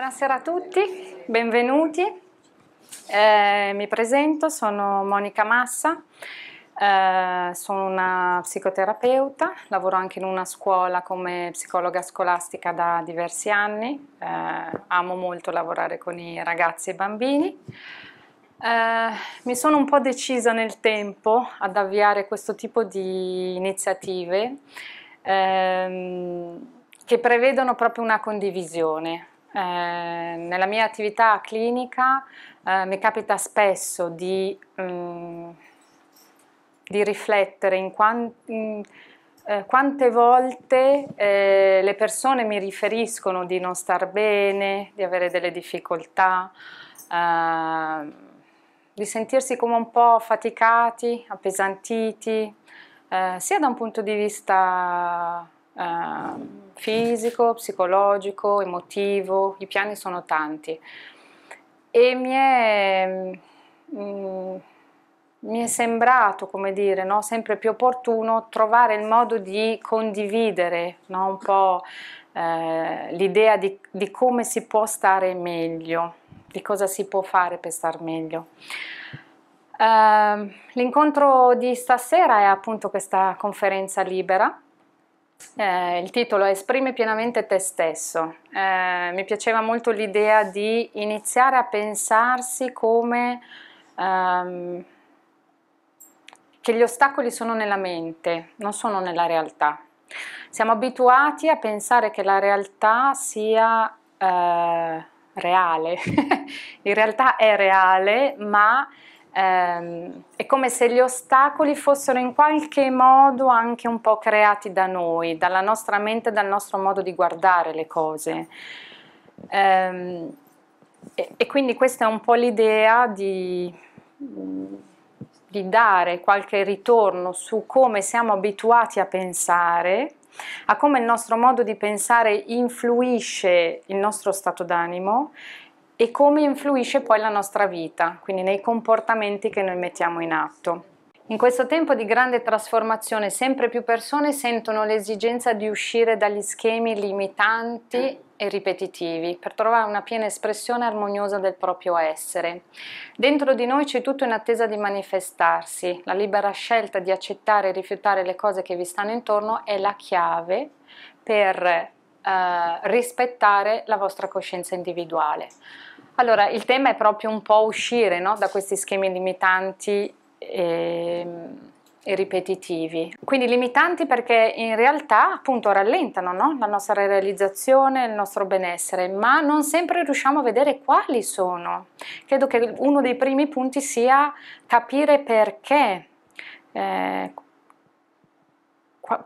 Buonasera a tutti, benvenuti. Eh, mi presento, sono Monica Massa, eh, sono una psicoterapeuta, lavoro anche in una scuola come psicologa scolastica da diversi anni, eh, amo molto lavorare con i ragazzi e i bambini. Eh, mi sono un po' decisa nel tempo ad avviare questo tipo di iniziative ehm, che prevedono proprio una condivisione, eh, nella mia attività clinica eh, mi capita spesso di, mh, mm, di riflettere in, quant, in mm, eh, quante volte eh, le persone mi riferiscono di non star bene, di avere delle difficoltà, ehm, di sentirsi come un po' faticati, appesantiti, eh, sia da un punto di vista Ehm, fisico, psicologico, emotivo, i piani sono tanti. E mi è, mm, mi è sembrato, come dire, no, sempre più opportuno trovare il modo di condividere no, un po' eh, l'idea di, di come si può stare meglio, di cosa si può fare per star meglio. Uh, l'incontro di stasera è appunto questa conferenza libera eh, il titolo è Esprime pienamente te stesso. Eh, mi piaceva molto l'idea di iniziare a pensarsi come ehm, che gli ostacoli sono nella mente, non sono nella realtà. Siamo abituati a pensare che la realtà sia eh, reale, in realtà è reale, ma Ehm, è come se gli ostacoli fossero in qualche modo anche un po' creati da noi, dalla nostra mente, dal nostro modo di guardare le cose. Ehm, e, e quindi questa è un po' l'idea di, di dare qualche ritorno su come siamo abituati a pensare, a come il nostro modo di pensare influisce il nostro stato d'animo e come influisce poi la nostra vita, quindi nei comportamenti che noi mettiamo in atto. In questo tempo di grande trasformazione sempre più persone sentono l'esigenza di uscire dagli schemi limitanti e ripetitivi per trovare una piena espressione armoniosa del proprio essere. Dentro di noi c'è tutto in attesa di manifestarsi, la libera scelta di accettare e rifiutare le cose che vi stanno intorno è la chiave per eh, rispettare la vostra coscienza individuale. Allora, il tema è proprio un po' uscire no? da questi schemi limitanti e, ehm, e, ripetitivi. Quindi limitanti perché in realtà appunto rallentano no? la nostra realizzazione, il nostro benessere, ma non sempre riusciamo a vedere quali sono. Credo che uno dei primi punti sia capire perché. Eh,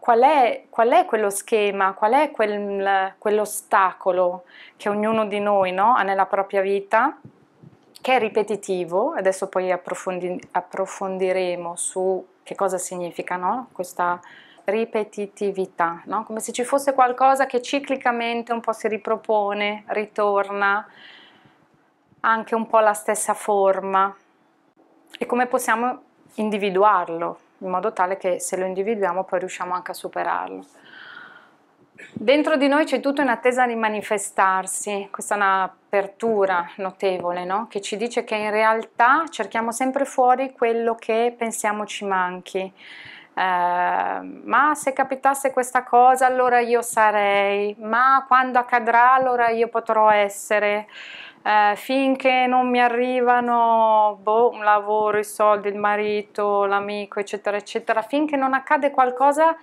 qual è, qual è, quello schema, qual è quel, quell'ostacolo che ognuno di noi no, ha nella propria vita, che è ripetitivo, adesso poi approfondi, approfondiremo su che cosa significa no, questa ripetitività, no? come se ci fosse qualcosa che ciclicamente un po' si ripropone, ritorna, anche un po' la stessa forma e come possiamo individuarlo in modo tale che se lo individuiamo poi riusciamo anche a superarlo. Dentro di noi c'è tutto in attesa di manifestarsi, questa è un'apertura notevole no? che ci dice che in realtà cerchiamo sempre fuori quello che pensiamo ci manchi. Eh, ma se capitasse questa cosa allora io sarei, ma quando accadrà allora io potrò essere eh, finché non mi arrivano boh, un lavoro, i soldi, il marito, l'amico, eccetera, eccetera, finché non accade qualcosa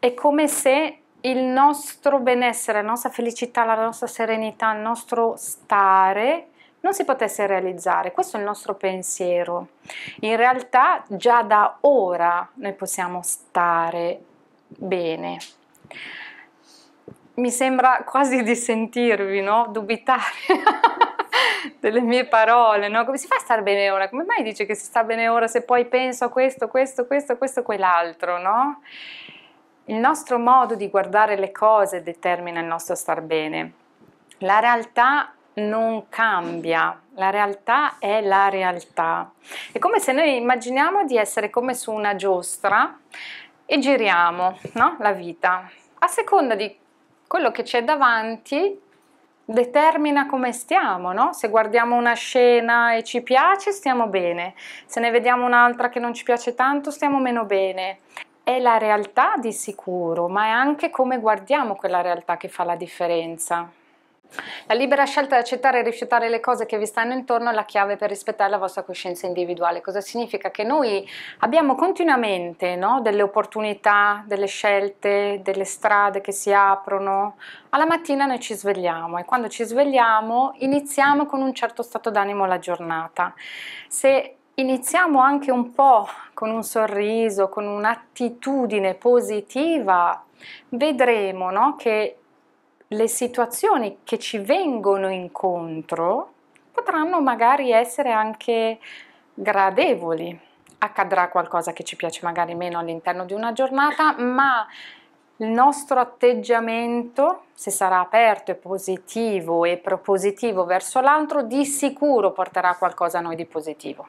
è come se il nostro benessere, la nostra felicità, la nostra serenità, il nostro stare non si potesse realizzare. Questo è il nostro pensiero. In realtà già da ora noi possiamo stare bene mi sembra quasi di sentirvi, no? Dubitare delle mie parole, no? Come si fa a star bene ora? Come mai dice che si sta bene ora se poi penso a questo, questo, questo, questo, quell'altro, no? Il nostro modo di guardare le cose determina il nostro star bene. La realtà non cambia, la realtà è la realtà. È come se noi immaginiamo di essere come su una giostra e giriamo no? la vita. A seconda di quello che c'è davanti determina come stiamo, no? Se guardiamo una scena e ci piace, stiamo bene. Se ne vediamo un'altra che non ci piace tanto, stiamo meno bene. È la realtà di sicuro, ma è anche come guardiamo quella realtà che fa la differenza. La libera scelta di accettare e rifiutare le cose che vi stanno intorno è la chiave per rispettare la vostra coscienza individuale. Cosa significa? Che noi abbiamo continuamente no? delle opportunità, delle scelte, delle strade che si aprono. Alla mattina noi ci svegliamo e quando ci svegliamo iniziamo con un certo stato d'animo la giornata. Se iniziamo anche un po' con un sorriso, con un'attitudine positiva, vedremo no? che le situazioni che ci vengono incontro potranno magari essere anche gradevoli. Accadrà qualcosa che ci piace magari meno all'interno di una giornata, ma il nostro atteggiamento, se sarà aperto e positivo e propositivo verso l'altro, di sicuro porterà qualcosa a noi di positivo.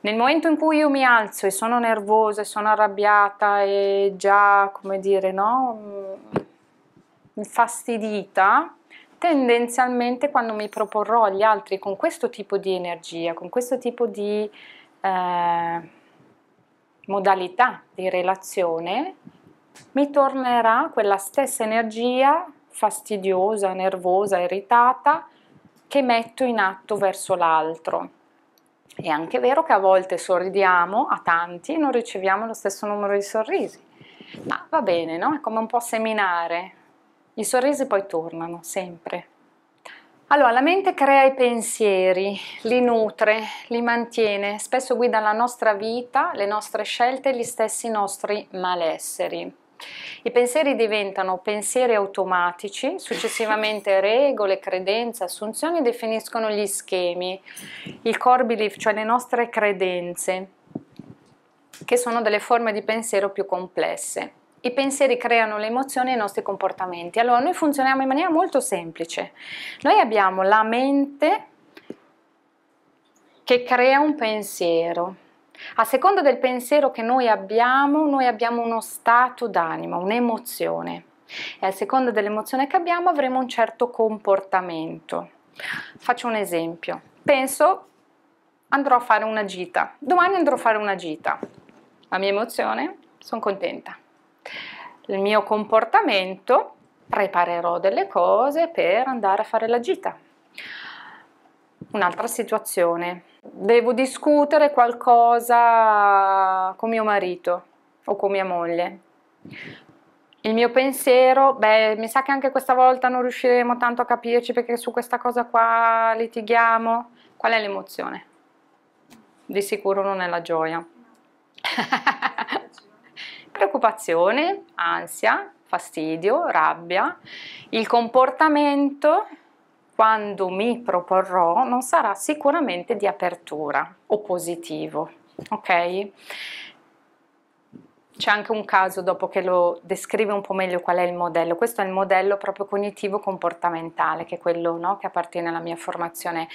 Nel momento in cui io mi alzo e sono nervosa e sono arrabbiata e già, come dire, no, infastidita, tendenzialmente quando mi proporrò agli altri con questo tipo di energia, con questo tipo di eh, modalità di relazione, mi tornerà quella stessa energia fastidiosa, nervosa, irritata che metto in atto verso l'altro. È anche vero che a volte sorridiamo a tanti e non riceviamo lo stesso numero di sorrisi, ma va bene, no? È come un po' seminare, i sorrisi poi tornano sempre. Allora, la mente crea i pensieri, li nutre, li mantiene, spesso guida la nostra vita, le nostre scelte e gli stessi nostri malesseri. I pensieri diventano pensieri automatici, successivamente regole, credenze, assunzioni definiscono gli schemi, il core belief, cioè le nostre credenze, che sono delle forme di pensiero più complesse. I pensieri creano le emozioni e i nostri comportamenti. Allora, noi funzioniamo in maniera molto semplice. Noi abbiamo la mente che crea un pensiero. A seconda del pensiero che noi abbiamo, noi abbiamo uno stato d'animo, un'emozione. E a seconda dell'emozione che abbiamo avremo un certo comportamento. Faccio un esempio. Penso andrò a fare una gita. Domani andrò a fare una gita. La mia emozione? Sono contenta il mio comportamento, preparerò delle cose per andare a fare la gita. Un'altra situazione, devo discutere qualcosa con mio marito o con mia moglie. Il mio pensiero, beh, mi sa che anche questa volta non riusciremo tanto a capirci perché su questa cosa qua litighiamo. Qual è l'emozione? Di sicuro non è la gioia. preoccupazione, ansia, fastidio, rabbia, il comportamento quando mi proporrò non sarà sicuramente di apertura o positivo, ok? C'è anche un caso dopo che lo descrive un po' meglio qual è il modello. Questo è il modello proprio cognitivo comportamentale, che è quello no, che appartiene alla mia formazione.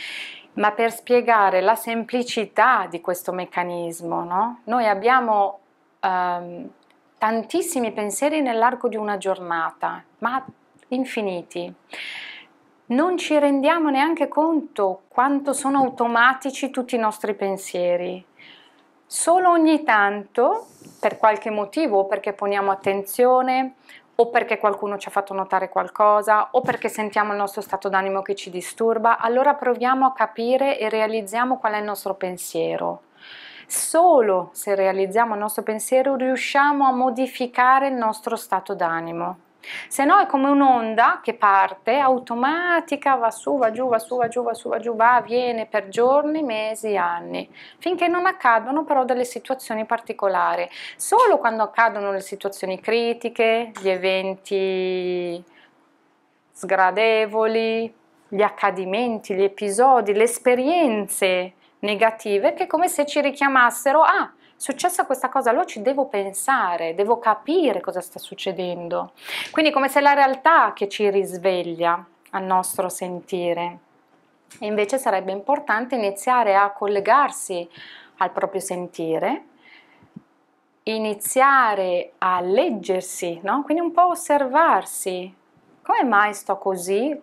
Ma per spiegare la semplicità di questo meccanismo, no, noi abbiamo um, tantissimi pensieri nell'arco di una giornata, ma infiniti. Non ci rendiamo neanche conto quanto sono automatici tutti i nostri pensieri. Solo ogni tanto, per qualche motivo, o perché poniamo attenzione, o perché qualcuno ci ha fatto notare qualcosa, o perché sentiamo il nostro stato d'animo che ci disturba, allora proviamo a capire e realizziamo qual è il nostro pensiero. Solo se realizziamo il nostro pensiero riusciamo a modificare il nostro stato d'animo. Se no è come un'onda che parte automatica, va su, va giù, va su, va giù, va su, va giù, va, viene per giorni, mesi, anni, finché non accadono però delle situazioni particolari. Solo quando accadono le situazioni critiche, gli eventi sgradevoli, gli accadimenti, gli episodi, le esperienze negative che come se ci richiamassero ah, è successa questa cosa, allora ci devo pensare, devo capire cosa sta succedendo. Quindi come se la realtà che ci risveglia al nostro sentire. E invece sarebbe importante iniziare a collegarsi al proprio sentire, iniziare a leggersi, no? quindi un po' osservarsi. Come mai sto così?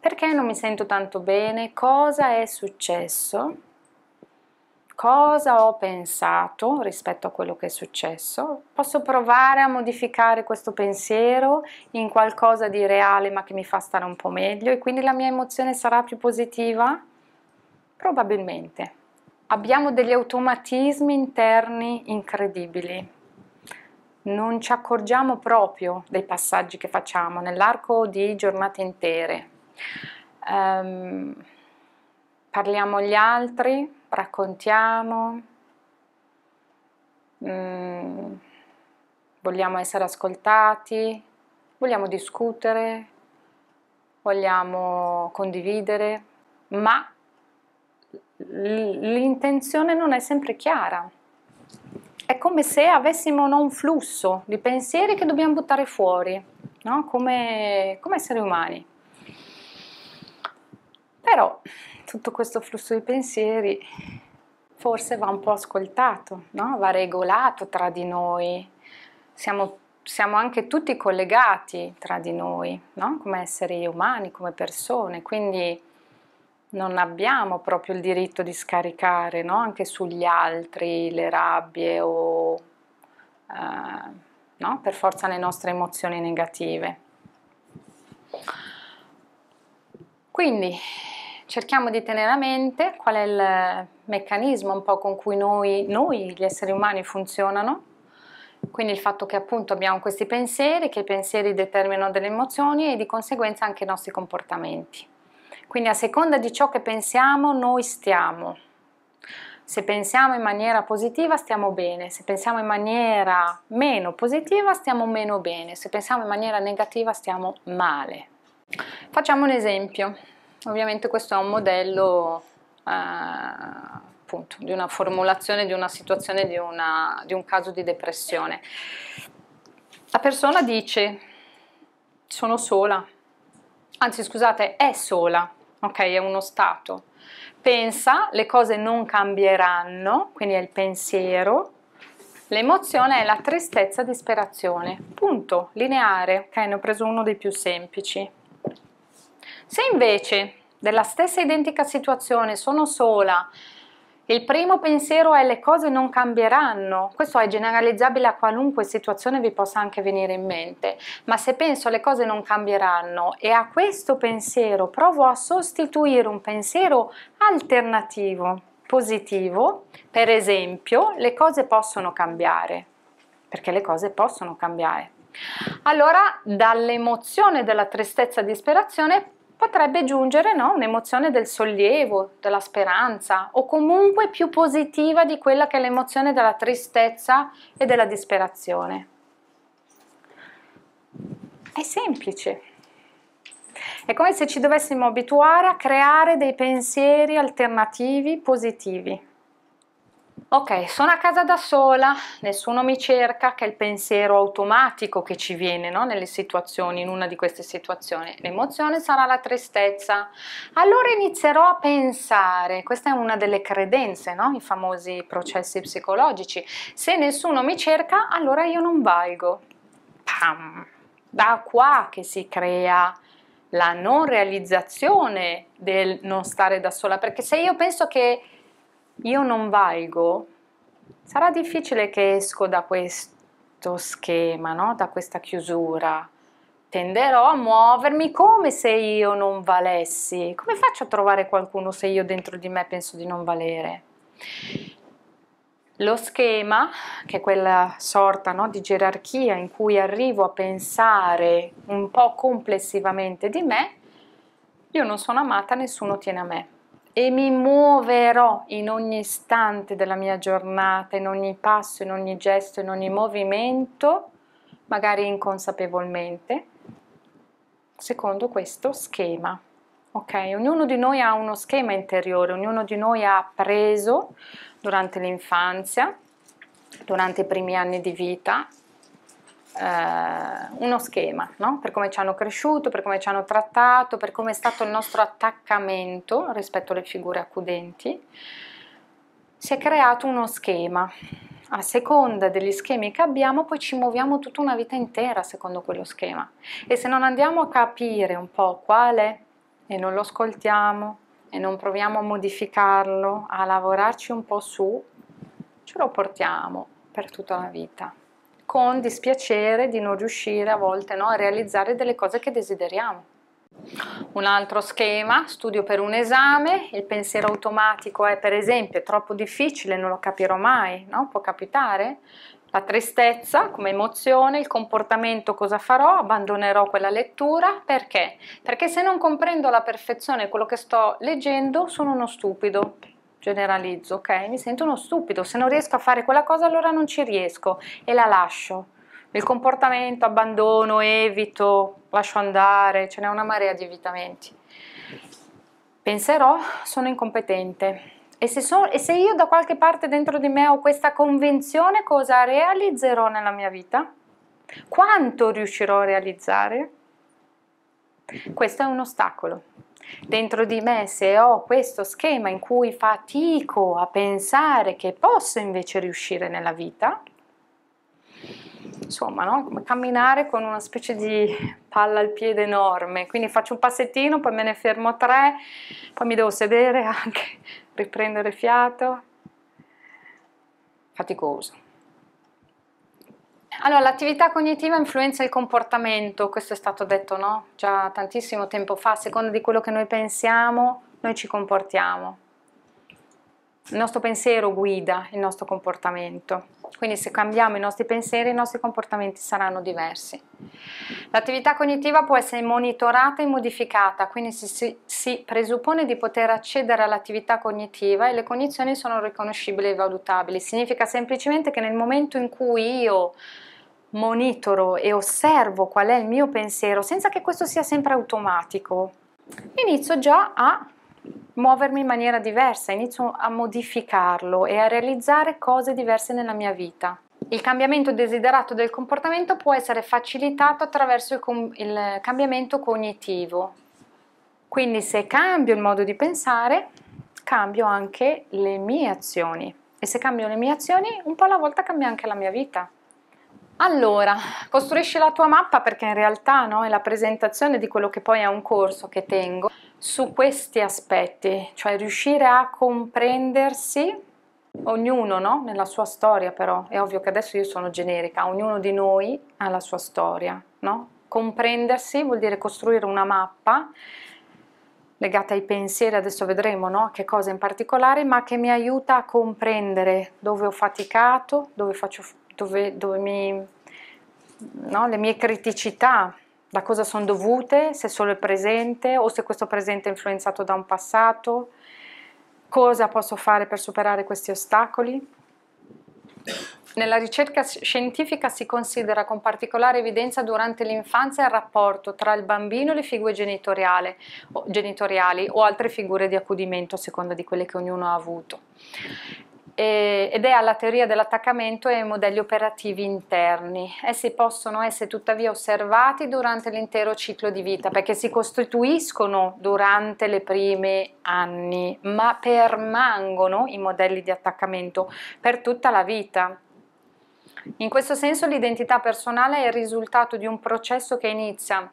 Perché non mi sento tanto bene? Cosa è successo? cosa ho pensato rispetto a quello che è successo, posso provare a modificare questo pensiero in qualcosa di reale ma che mi fa stare un po' meglio e quindi la mia emozione sarà più positiva? Probabilmente. Abbiamo degli automatismi interni incredibili. Non ci accorgiamo proprio dei passaggi che facciamo nell'arco di giornate intere. Um, parliamo agli altri, raccontiamo, mm, vogliamo essere ascoltati, vogliamo discutere, vogliamo condividere, ma l'intenzione non è sempre chiara. È come se avessimo no, un flusso di pensieri che dobbiamo buttare fuori, no? come, come esseri umani. Però tutto questo flusso di pensieri forse va un po' ascoltato, no? va regolato tra di noi, siamo, siamo, anche tutti collegati tra di noi, no? come esseri umani, come persone, quindi non abbiamo proprio il diritto di scaricare no? anche sugli altri le rabbie o eh, per forza le nostre emozioni negative. Quindi cerchiamo di tenere a mente qual è il meccanismo un po' con cui noi, noi gli esseri umani funzionano quindi il fatto che appunto abbiamo questi pensieri, che i pensieri determinano delle emozioni e di conseguenza anche i nostri comportamenti. Quindi a seconda di ciò che pensiamo noi stiamo. Se pensiamo in maniera positiva stiamo bene, se pensiamo in maniera meno positiva stiamo meno bene, se pensiamo in maniera negativa stiamo male. Facciamo un esempio. Ovviamente questo è un modello eh, appunto, di una formulazione di una situazione, di, una, di un caso di depressione. La persona dice sono sola, anzi scusate è sola, ok è uno stato, pensa le cose non cambieranno, quindi è il pensiero, l'emozione è la tristezza, disperazione, punto, lineare, ok ne ho preso uno dei più semplici. Se invece della stessa identica situazione sono sola, il primo pensiero è le cose non cambieranno, questo è generalizzabile a qualunque situazione vi possa anche venire in mente, ma se penso le cose non cambieranno e a questo pensiero provo a sostituire un pensiero alternativo, positivo, per esempio le cose possono cambiare, perché le cose possono cambiare. Allora dall'emozione della tristezza e disperazione potrebbe giungere no, un'emozione del sollievo, della speranza o comunque più positiva di quella che è l'emozione della tristezza e della disperazione. È semplice. È come se ci dovessimo abituare a creare dei pensieri alternativi positivi ok sono a casa da sola nessuno mi cerca che è il pensiero automatico che ci viene no? nelle situazioni in una di queste situazioni l'emozione sarà la tristezza allora inizierò a pensare questa è una delle credenze no? i famosi processi psicologici se nessuno mi cerca allora io non valgo Pam! da qua che si crea la non realizzazione del non stare da sola perché se io penso che io non valgo, sarà difficile che esco da questo schema, no? da questa chiusura. Tenderò a muovermi come se io non valessi. Come faccio a trovare qualcuno se io dentro di me penso di non valere? Lo schema, che è quella sorta no, di gerarchia in cui arrivo a pensare un po' complessivamente di me, io non sono amata, nessuno tiene a me e mi muoverò in ogni istante della mia giornata, in ogni passo, in ogni gesto, in ogni movimento, magari inconsapevolmente, secondo questo schema. Ok, ognuno di noi ha uno schema interiore, ognuno di noi ha appreso durante l'infanzia, durante i primi anni di vita, eh, uno schema, no? per come ci hanno cresciuto, per come ci hanno trattato, per come è stato il nostro attaccamento rispetto alle figure accudenti, si è creato uno schema. A seconda degli schemi che abbiamo, poi ci muoviamo tutta una vita intera secondo quello schema. E se non andiamo a capire un po' qual è e non lo ascoltiamo e non proviamo a modificarlo, a lavorarci un po' su, ce lo portiamo per tutta la vita con dispiacere di non riuscire a volte no, a realizzare delle cose che desideriamo. Un altro schema, studio per un esame, il pensiero automatico è per esempio è troppo difficile, non lo capirò mai, no? può capitare. La tristezza come emozione, il comportamento cosa farò? Abbandonerò quella lettura perché? Perché se non comprendo alla perfezione quello che sto leggendo sono uno stupido, generalizzo, ok? Mi sento uno stupido, se non riesco a fare quella cosa allora non ci riesco e la lascio. Il comportamento, abbandono, evito, lascio andare, ce n'è una marea di evitamenti. Penserò, sono incompetente. E se, so, e se io da qualche parte dentro di me ho questa convinzione, cosa realizzerò nella mia vita? Quanto riuscirò a realizzare? Questo è un ostacolo dentro di me, se ho questo schema in cui fatico a pensare che posso invece riuscire nella vita, insomma, no? camminare con una specie di palla al piede enorme, quindi faccio un passettino, poi me ne fermo tre, poi mi devo sedere anche, riprendere fiato, faticoso. Allora, l'attività cognitiva influenza il comportamento, questo è stato detto no? già tantissimo tempo fa, a seconda di quello che noi pensiamo, noi ci comportiamo il nostro pensiero guida il nostro comportamento, quindi se cambiamo i nostri pensieri i nostri comportamenti saranno diversi. L'attività cognitiva può essere monitorata e modificata, quindi si, si, si presuppone di poter accedere all'attività cognitiva e le cognizioni sono riconoscibili e valutabili, significa semplicemente che nel momento in cui io monitoro e osservo qual è il mio pensiero senza che questo sia sempre automatico, inizio già a muovermi in maniera diversa, inizio a modificarlo e a realizzare cose diverse nella mia vita. Il cambiamento desiderato del comportamento può essere facilitato attraverso il, com- il cambiamento cognitivo. Quindi se cambio il modo di pensare, cambio anche le mie azioni. E se cambio le mie azioni, un po' alla volta cambia anche la mia vita. Allora, costruisci la tua mappa perché in realtà no, è la presentazione di quello che poi è un corso che tengo su questi aspetti, cioè riuscire a comprendersi ognuno no, nella sua storia però, è ovvio che adesso io sono generica, ognuno di noi ha la sua storia, no? comprendersi vuol dire costruire una mappa legata ai pensieri, adesso vedremo no? che cosa in particolare, ma che mi aiuta a comprendere dove ho faticato, dove faccio fatica, dove, dove mi, no, le mie criticità, da cosa sono dovute, se solo il presente o se questo presente è influenzato da un passato, cosa posso fare per superare questi ostacoli. Nella ricerca scientifica si considera con particolare evidenza durante l'infanzia il rapporto tra il bambino e le figure genitoriali o altre figure di accudimento a seconda di quelle che ognuno ha avuto eh, ed è alla teoria dell'attaccamento e ai modelli operativi interni. Essi possono essere tuttavia osservati durante l'intero ciclo di vita perché si costituiscono durante le prime anni, ma permangono i modelli di attaccamento per tutta la vita. In questo senso l'identità personale è il risultato di un processo che inizia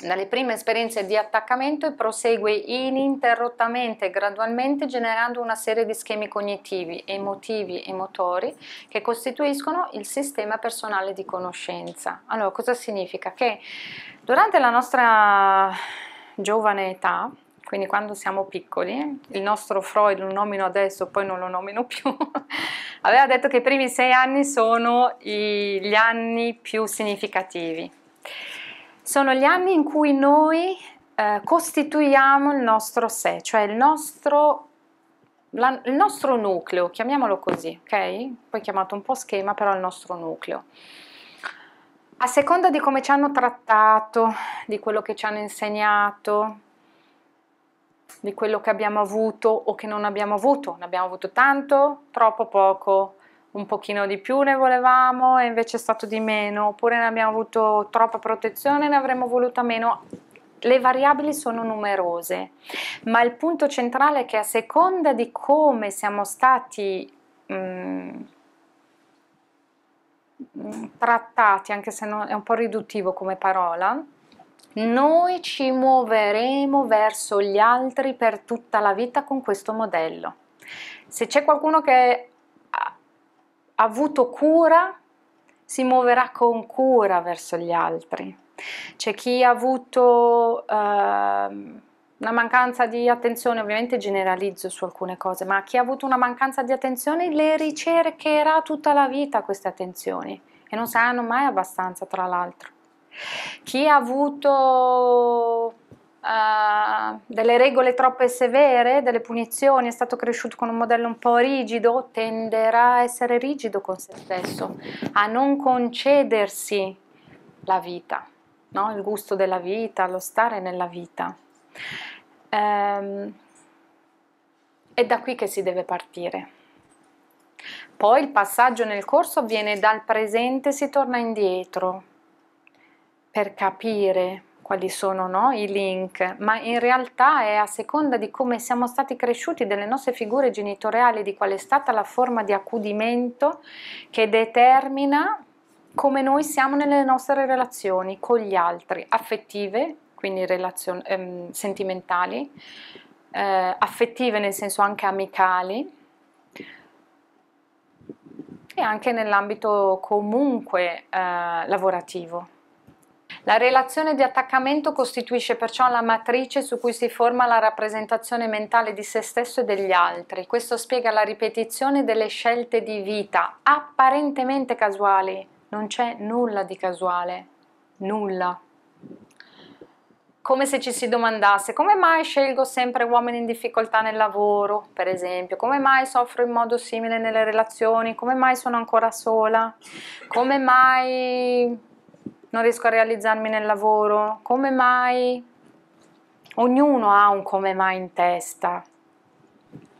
dalle prime esperienze di attaccamento e prosegue ininterrottamente e gradualmente generando una serie di schemi cognitivi, emotivi e motori che costituiscono il sistema personale di conoscenza. Allora, cosa significa? Che durante la nostra giovane età, quindi quando siamo piccoli, il nostro Freud lo nomino adesso, poi non lo nomino più, aveva detto che i primi sei anni sono gli anni più significativi sono gli anni in cui noi eh, costituiamo il nostro sé, cioè il nostro, la, il nostro nucleo, chiamiamolo così, ok? Poi chiamato un po' schema, però il nostro nucleo. A seconda di come ci hanno trattato, di quello che ci hanno insegnato, di quello che abbiamo avuto o che non abbiamo avuto, ne abbiamo avuto tanto, troppo poco, un pochino di più ne volevamo e invece è stato di meno, oppure ne abbiamo avuto troppa protezione e ne avremmo voluta meno. Le variabili sono numerose, ma il punto centrale è che a seconda di come siamo stati mh, mm, trattati, anche se non, è un po' riduttivo come parola, noi ci muoveremo verso gli altri per tutta la vita con questo modello. Se c'è qualcuno che avuto cura si muoverà con cura verso gli altri. C'è chi ha avuto eh, una mancanza di attenzione, ovviamente generalizzo su alcune cose, ma chi ha avuto una mancanza di attenzione le ricercherà tutta la vita queste attenzioni e non saranno mai abbastanza tra l'altro. Chi ha avuto uh, delle regole troppo severe, delle punizioni, è stato cresciuto con un modello un po' rigido, tenderà a essere rigido con se stesso, a non concedersi la vita, no? il gusto della vita, lo stare nella vita. Um, è da qui che si deve partire. Poi il passaggio nel corso avviene dal presente, si torna indietro per capire quali sono no? i link, ma in realtà è a seconda di come siamo stati cresciuti, delle nostre figure genitoriali, di qual è stata la forma di accudimento che determina come noi siamo nelle nostre relazioni con gli altri, affettive, quindi relazio- ehm, sentimentali, eh, affettive nel senso anche amicali e anche nell'ambito comunque eh, lavorativo. La relazione di attaccamento costituisce perciò la matrice su cui si forma la rappresentazione mentale di se stesso e degli altri. Questo spiega la ripetizione delle scelte di vita apparentemente casuali. Non c'è nulla di casuale, nulla come se ci si domandasse come mai scelgo sempre uomini in difficoltà nel lavoro, per esempio, come mai soffro in modo simile nelle relazioni, come mai sono ancora sola, come mai non riesco a realizzarmi nel lavoro, come mai? Ognuno ha un come mai in testa,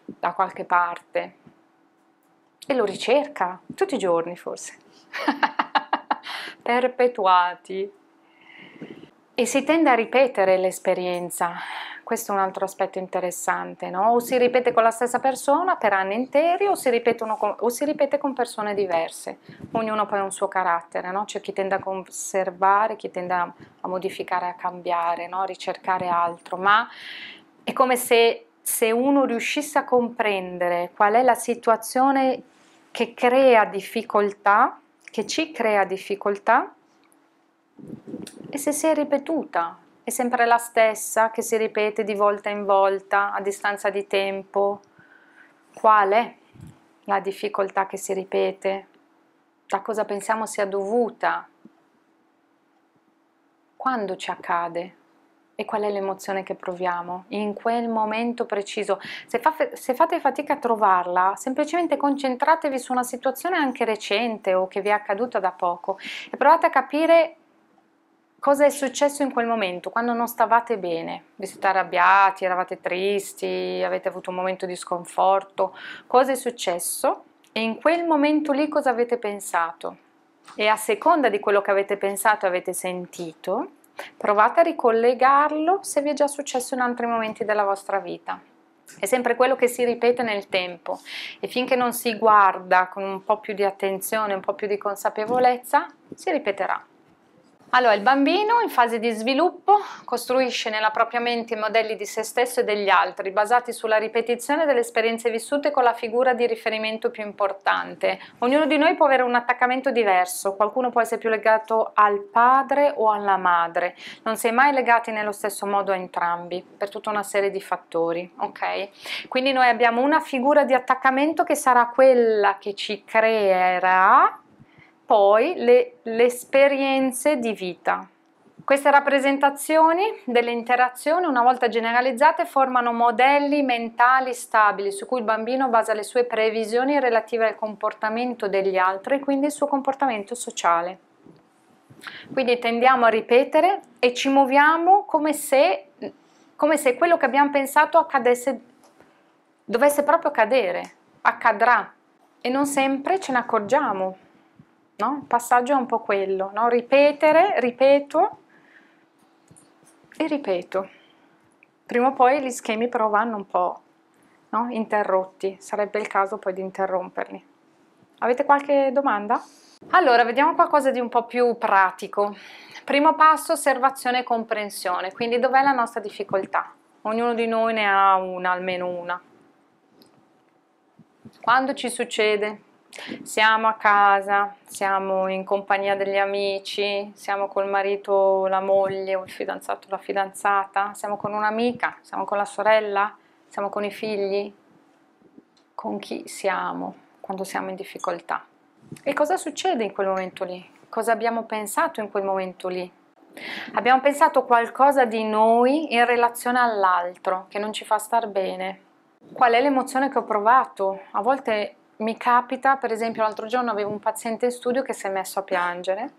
da qualche parte, e lo ricerca, tutti i giorni forse, perpetuati. E si tende a ripetere l'esperienza, questo è un altro aspetto interessante, no? o si ripete con la stessa persona per anni interi o si, con, o si ripete con persone diverse, ognuno poi ha un suo carattere, no? c'è chi tende a conservare, chi tende a, a modificare, a cambiare, no? a ricercare altro, ma è come se, se uno riuscisse a comprendere qual è la situazione che crea difficoltà, che ci crea difficoltà, e se si è ripetuta, è sempre la stessa che si ripete di volta in volta a distanza di tempo? Qual è la difficoltà che si ripete? Da cosa pensiamo sia dovuta? Quando ci accade? E qual è l'emozione che proviamo in quel momento preciso? Se, fa, se fate fatica a trovarla, semplicemente concentratevi su una situazione anche recente o che vi è accaduta da poco e provate a capire cosa è successo in quel momento, quando non stavate bene, vi siete arrabbiati, eravate tristi, avete avuto un momento di sconforto, cosa è successo e in quel momento lì cosa avete pensato. E a seconda di quello che avete pensato e avete sentito, provate a ricollegarlo se vi è già successo in altri momenti della vostra vita. È sempre quello che si ripete nel tempo e finché non si guarda con un po' più di attenzione, un po' più di consapevolezza, si ripeterà. Allora, il bambino in fase di sviluppo costruisce nella propria mente i modelli di se stesso e degli altri, basati sulla ripetizione delle esperienze vissute con la figura di riferimento più importante. Ognuno di noi può avere un attaccamento diverso, qualcuno può essere più legato al padre o alla madre, non si è mai legati nello stesso modo a entrambi, per tutta una serie di fattori, ok? Quindi noi abbiamo una figura di attaccamento che sarà quella che ci creerà poi le, le esperienze di vita. Queste rappresentazioni delle interazioni, una volta generalizzate, formano modelli mentali stabili su cui il bambino basa le sue previsioni relative al comportamento degli altri e quindi il suo comportamento sociale. Quindi tendiamo a ripetere e ci muoviamo come se, come se quello che abbiamo pensato accadesse, dovesse proprio accadere, accadrà e non sempre ce ne accorgiamo No? Il passaggio è un po' quello, no? ripetere, ripeto e ripeto. Prima o poi gli schemi però vanno un po' no? interrotti, sarebbe il caso poi di interromperli. Avete qualche domanda? Allora, vediamo qualcosa di un po' più pratico. Primo passo, osservazione e comprensione, quindi dov'è la nostra difficoltà? Ognuno di noi ne ha una, almeno una. Quando ci succede? siamo a casa, siamo in compagnia degli amici, siamo col marito, la moglie o il fidanzato, la fidanzata, siamo con un'amica, siamo con la sorella, siamo con i figli, con chi siamo quando siamo in difficoltà. E cosa succede in quel momento lì? Cosa abbiamo pensato in quel momento lì? Abbiamo pensato qualcosa di noi in relazione all'altro che non ci fa star bene. Qual è l'emozione che ho provato? A volte mi capita, per esempio l'altro giorno avevo un paziente in studio che si è messo a piangere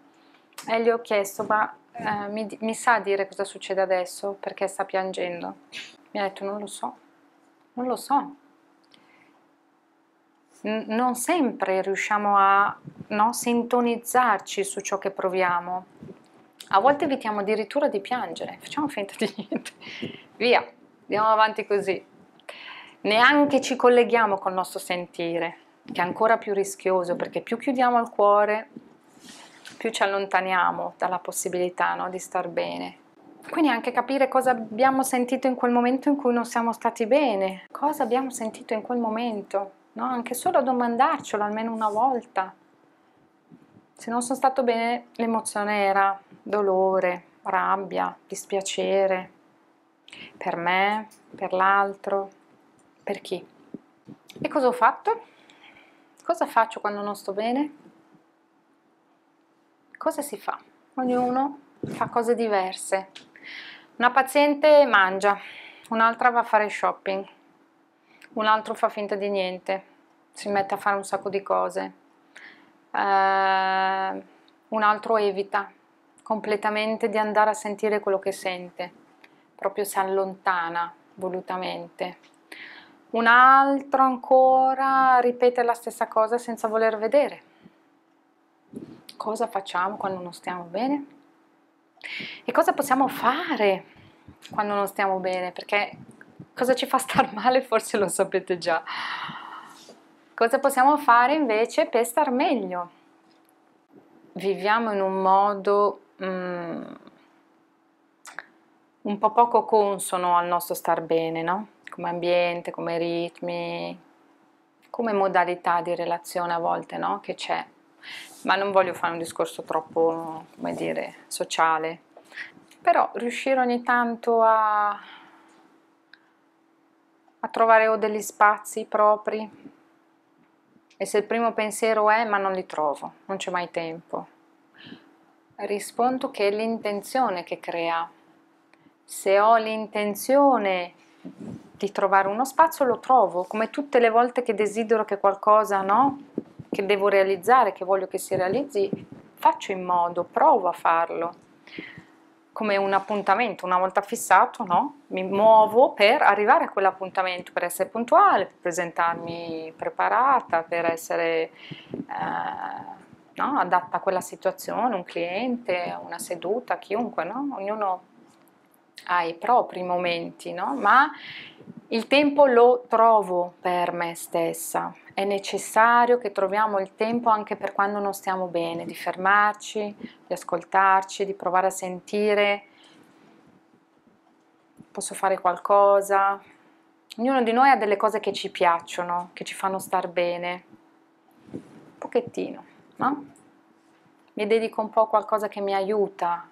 e gli ho chiesto ma eh, mi, mi, sa dire cosa succede adesso perché sta piangendo? Mi ha detto non lo so, non lo so. N non sempre riusciamo a no, sintonizzarci su ciò che proviamo. A volte evitiamo addirittura di piangere, facciamo finta di niente. Via, andiamo avanti così neanche ci colleghiamo col nostro sentire che è ancora più rischioso perché più chiudiamo il cuore, più ci allontaniamo dalla possibilità no, di star bene. Quindi anche capire cosa abbiamo sentito in quel momento in cui non siamo stati bene, cosa abbiamo sentito in quel momento, no? anche solo domandarcelo almeno una volta. Se non sono stato bene, l'emozione era dolore, rabbia, dispiacere, per me, per l'altro, per chi. E cosa ho fatto? Cosa faccio quando non sto bene? Cosa si fa? Ognuno fa cose diverse. Una paziente mangia, un'altra va a fare shopping, un altro fa finta di niente, si mette a fare un sacco di cose, uh, un altro evita completamente di andare a sentire quello che sente, proprio si allontana volutamente un altro ancora ripete la stessa cosa senza voler vedere. Cosa facciamo quando non stiamo bene? E cosa possiamo fare quando non stiamo bene? Perché cosa ci fa star male forse lo sapete già. Cosa possiamo fare invece per star meglio? Viviamo in un modo um, un po' poco consono al nostro star bene, no? come ambiente, come ritmi, come modalità di relazione a volte no? che c'è. Ma non voglio fare un discorso troppo, come dire, sociale. Però riuscire ogni tanto a, a trovare o degli spazi propri. E se il primo pensiero è ma non li trovo, non c'è mai tempo. Rispondo che è l'intenzione che crea se ho l'intenzione di trovare uno spazio lo trovo, come tutte le volte che desidero che qualcosa, no? Che devo realizzare, che voglio che si realizzi, faccio in modo, provo a farlo. Come un appuntamento, una volta fissato, no? Mi muovo per arrivare a quell'appuntamento, per essere puntuale, per presentarmi preparata, per essere... Eh, No? adatta a quella situazione, un cliente, una seduta, chiunque, no? ognuno ha i propri momenti, no? ma il tempo lo trovo per me stessa, è necessario che troviamo il tempo anche per quando non stiamo bene, di fermarci, di ascoltarci, di provare a sentire, posso fare qualcosa. Ognuno di noi ha delle cose che ci piacciono, che ci fanno star bene. Un pochettino, no? Mi dedico un po' a qualcosa che mi aiuta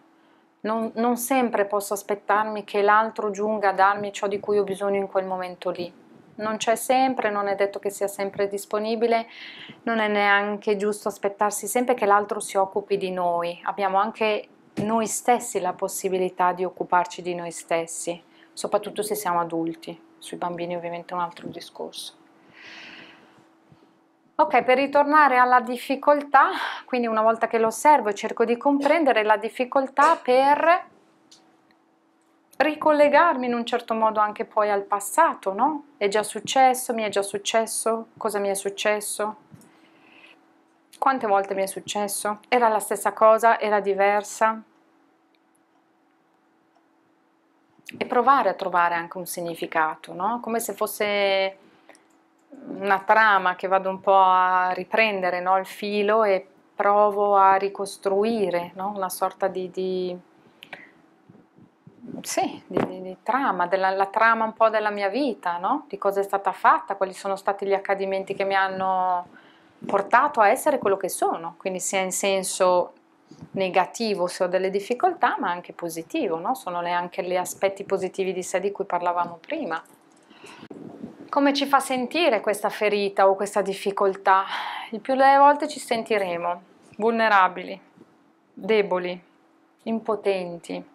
non, non sempre posso aspettarmi che l'altro giunga a darmi ciò di cui ho bisogno in quel momento lì. Non c'è sempre, non è detto che sia sempre disponibile, non è neanche giusto aspettarsi sempre che l'altro si occupi di noi. Abbiamo anche noi stessi la possibilità di occuparci di noi stessi, soprattutto se siamo adulti. Sui bambini ovviamente è un altro discorso. Ok, per ritornare alla difficoltà, quindi una volta che lo osservo cerco di comprendere la difficoltà per ricollegarmi in un certo modo anche poi al passato, no? È già successo, mi è già successo, cosa mi è successo? Quante volte mi è successo? Era la stessa cosa, era diversa? E provare a trovare anche un significato, no? Come se fosse una trama che vado un po' a riprendere no? il filo e provo a ricostruire no? una sorta di, di, sì, di, di trama, della, la trama un po' della mia vita, no? di cosa è stata fatta, quali sono stati gli accadimenti che mi hanno portato a essere quello che sono, quindi sia in senso negativo se ho delle difficoltà, ma anche positivo, no? sono le, anche gli aspetti positivi di sé di cui parlavamo prima. Come ci fa sentire questa ferita o questa difficoltà? Il più delle volte ci sentiremo vulnerabili, deboli, impotenti,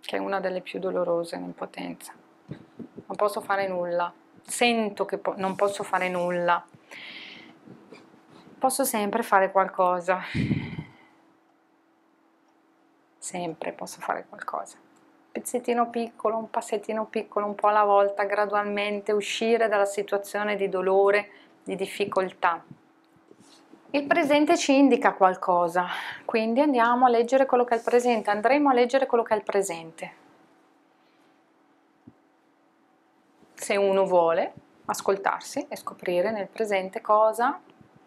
che è una delle più dolorose, l'impotenza. Non posso fare nulla, sento che po non posso fare nulla. Posso sempre fare qualcosa. Sempre posso fare qualcosa pezzettino piccolo, un passettino piccolo, un po' alla volta, gradualmente uscire dalla situazione di dolore, di difficoltà. Il presente ci indica qualcosa, quindi andiamo a leggere quello che è il presente, andremo a leggere quello che è il presente. Se uno vuole ascoltarsi e scoprire nel presente cosa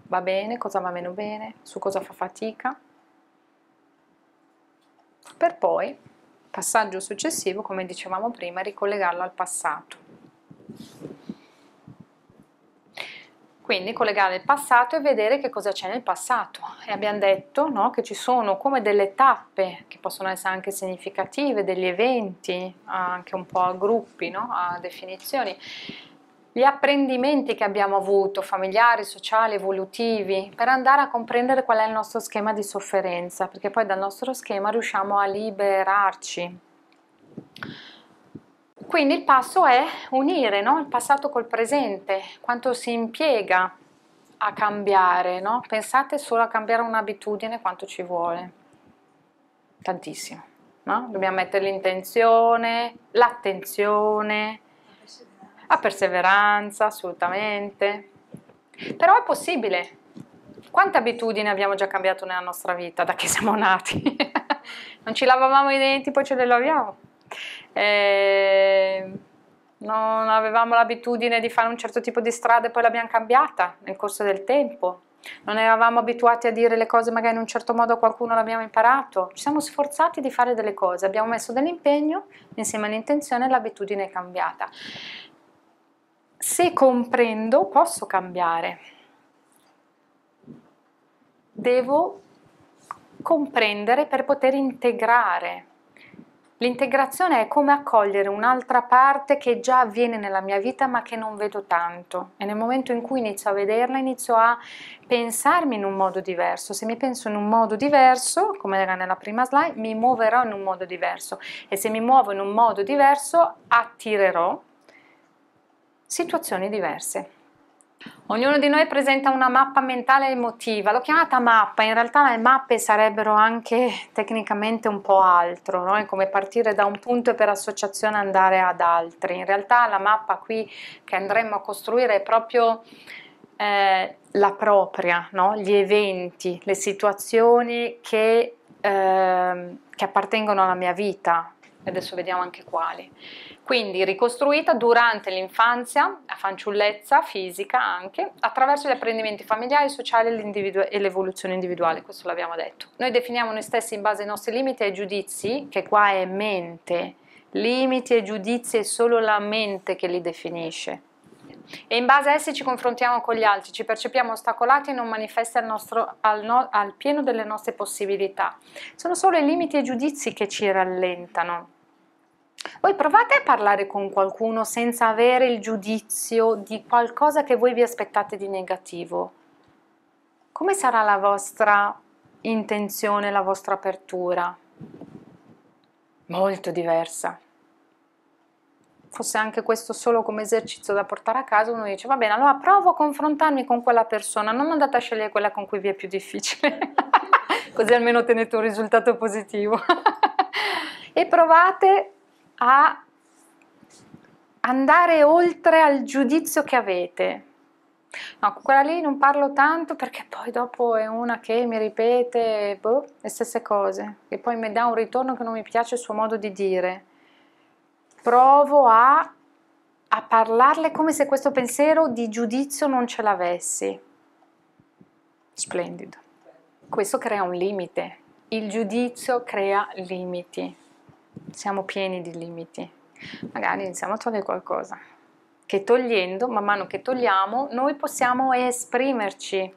va bene, cosa va meno bene, su cosa fa fatica, per poi Passaggio successivo, come dicevamo prima, ricollegarlo al passato. Quindi collegare il passato e vedere che cosa c'è nel passato. E abbiamo detto no, che ci sono come delle tappe che possono essere anche significative, degli eventi, anche un po' a gruppi, no, a definizioni gli apprendimenti che abbiamo avuto, familiari, sociali, evolutivi, per andare a comprendere qual è il nostro schema di sofferenza, perché poi dal nostro schema riusciamo a liberarci. Quindi il passo è unire no? il passato col presente, quanto si impiega a cambiare, no? pensate solo a cambiare un'abitudine quanto ci vuole, tantissimo. No? Dobbiamo mettere l'intenzione, l'attenzione, a perseveranza, assolutamente. Però è possibile. Quante abitudini abbiamo già cambiato nella nostra vita da che siamo nati? non ci lavavamo i denti, poi ce le laviamo. Eh, non avevamo l'abitudine di fare un certo tipo di strada e poi l'abbiamo cambiata nel corso del tempo. Non eravamo abituati a dire le cose magari in un certo modo qualcuno l'abbiamo imparato. Ci siamo sforzati di fare delle cose, abbiamo messo dell'impegno, insieme all'intenzione e l'abitudine è cambiata. Se comprendo posso cambiare. Devo comprendere per poter integrare. L'integrazione è come accogliere un'altra parte che già avviene nella mia vita ma che non vedo tanto e nel momento in cui inizio a vederla inizio a pensarmi in un modo diverso. Se mi penso in un modo diverso, come era nella prima slide, mi muoverò in un modo diverso e se mi muovo in un modo diverso attirerò situazioni diverse. Ognuno di noi presenta una mappa mentale emotiva, l'ho chiamata mappa, in realtà le mappe sarebbero anche tecnicamente un po' altro, no? è come partire da un punto e per associazione andare ad altri. In realtà la mappa qui che andremo a costruire è proprio eh, la propria, no? gli eventi, le situazioni che, eh, che appartengono alla mia vita, adesso vediamo anche quali. Quindi ricostruita durante l'infanzia, la fanciullezza fisica anche, attraverso gli apprendimenti familiari, sociali e l'evoluzione individuale, questo l'abbiamo detto. Noi definiamo noi stessi in base ai nostri limiti e ai giudizi, che qua è mente, limiti e giudizi è solo la mente che li definisce. E in base a essi ci confrontiamo con gli altri, ci percepiamo ostacolati e non manifesti al, nostro, al, no, al pieno delle nostre possibilità. Sono solo i limiti e i giudizi che ci rallentano voi provate a parlare con qualcuno senza avere il giudizio di qualcosa che voi vi aspettate di negativo. Come sarà la vostra intenzione, la vostra apertura? Molto diversa. Fosse anche questo solo come esercizio da portare a casa, uno dice va bene, allora provo a confrontarmi con quella persona, non andate a scegliere quella con cui vi è più difficile, così almeno tenete un risultato positivo. e provate a andare oltre al giudizio che avete. No, quella lì non parlo tanto perché poi dopo è una che mi ripete boh, le stesse cose e poi mi dà un ritorno che non mi piace il suo modo di dire. Provo a, a parlarle come se questo pensiero di giudizio non ce l'avessi. Splendido. Questo crea un limite. Il giudizio crea limiti siamo pieni di limiti. Magari iniziamo a togliere qualcosa, che togliendo, man mano che togliamo, noi possiamo esprimerci.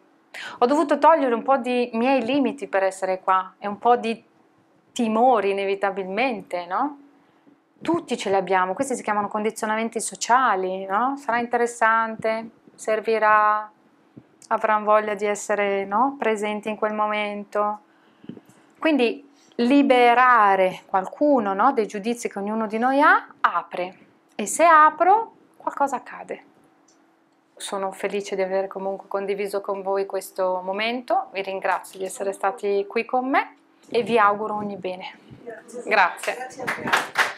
Ho dovuto togliere un po' di miei limiti per essere qua e un po' di timori inevitabilmente, no? Tutti ce li abbiamo, questi si chiamano condizionamenti sociali, no? Sarà interessante, servirà, avranno voglia di essere no? presenti in quel momento. Quindi liberare qualcuno no, dei giudizi che ognuno di noi ha, apre e se apro qualcosa accade. Sono felice di aver comunque condiviso con voi questo momento, vi ringrazio di essere stati qui con me e vi auguro ogni bene. Grazie. Grazie.